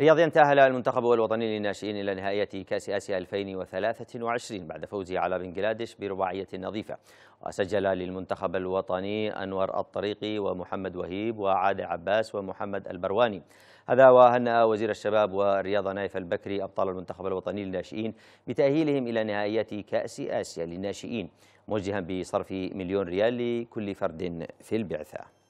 رياضيا تأهل المنتخب الوطني للناشئين إلى نهائية كأس آسيا 2023 بعد فوزه على بنجلاديش برباعية نظيفة وسجل للمنتخب الوطني أنور الطريقي ومحمد وهيب وعادل عباس ومحمد البرواني هذا وهنأ وزير الشباب والرياضة نايف البكري أبطال المنتخب الوطني للناشئين بتأهيلهم إلى نهائية كأس آسيا للناشئين موجها بصرف مليون ريال لكل فرد في البعثة